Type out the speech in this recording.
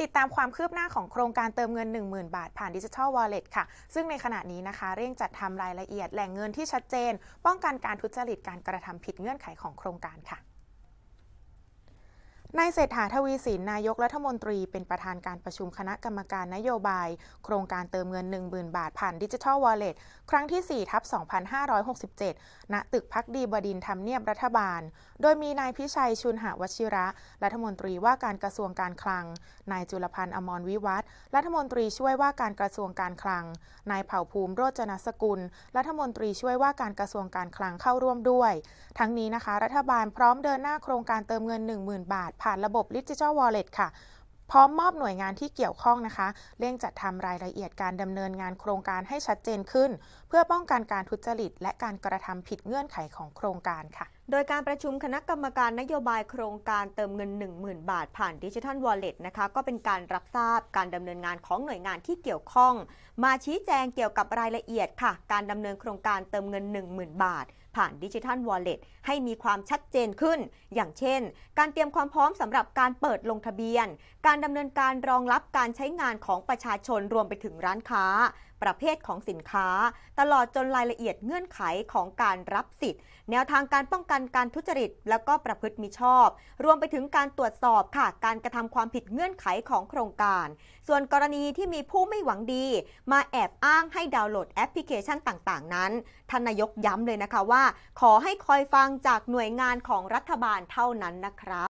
ติดตามความคืบหน้าของโครงการเติมเงิน 10,000 บาทผ่านดิจิทัลวอลเล็ตค่ะซึ่งในขณะนี้นะคะเร่งจัดทำรายละเอียดแหล่งเงินที่ชัดเจน ป้องกันการทุจริตการกระทำผิดเงื่อนไขของโครงการค่ะนายเศรษฐาทวีสิน นายกรัฐมนตรีเป็นประธานการประชุมคณะกรรมการนโยบาย โครงการเติมเงิน 10,000บาท ผ่านดิจิทัลวอลเล็ตครั้งที่4ทับ2567ณตึกพักดีบดินทำเนียบรัฐบาล โดยมีนายพิชัยชุนหวชิระ รัฐมนตรีว่าการกระทรวงการคลัง นายจุลพันธ์อมรวิวัฒน์รัฐมนตรีช่วยว่าการกระทรวงการคลัง นายเผ่าภูมิโรจนสกุล รัฐมนตรีช่วยว่าการกระทรวงการคลังเข้าร่วมด้วย ทั้งนี้นะคะ รัฐบาลพร้อมเดินหน้าโครงการเติมเงิน 10,000 บาทผ่านระบบ Digital Wallet ค่ะ พร้อมมอบหน่วยงานที่เกี่ยวข้องนะคะเร่งจัดทำรายละเอียดการดำเนินงานโครงการให้ชัดเจนขึ้น เพื่อป้องกันการทุจริตและการกระทำผิดเงื่อนไขของโครงการค่ะโดยการประชุมคณะกรรมการนโยบายโครงการเติมเงิน 10,000 บาทผ่านดิจิทัลวอลเล็ตนะคะก็เป็นการรับทราบการดำเนินงานของหน่วยงานที่เกี่ยวข้อง มาชี้แจงเกี่ยวกับรายละเอียดค่ะ การดำเนินโครงการเติมเงิน 10,000 บาทผ่านดิจิทัลวอลเล็ตให้มีความชัดเจนขึ้น อย่างเช่น การเตรียมความพร้อมสำหรับการเปิดลงทะเบียน การดำเนินการรองรับการใช้งานของประชาชนรวมไปถึงร้านค้าประเภทของสินค้า ตลอดจนรายละเอียดเงื่อนไขของการรับสิทธิ์ แนวทางการป้องกันการทุจริตและก็ประพฤติมิชอบ รวมไปถึงการตรวจสอบค่ะ การกระทำความผิดเงื่อนไขของโครงการ ส่วนกรณีที่มีผู้ไม่หวังดีมาแอบอ้างให้ดาวน์โหลดแอปพลิเคชันต่างๆนั้นทนายกย้ำเลยนะคะว่าขอให้คอยฟังจากหน่วยงานของรัฐบาลเท่านั้นนะครับ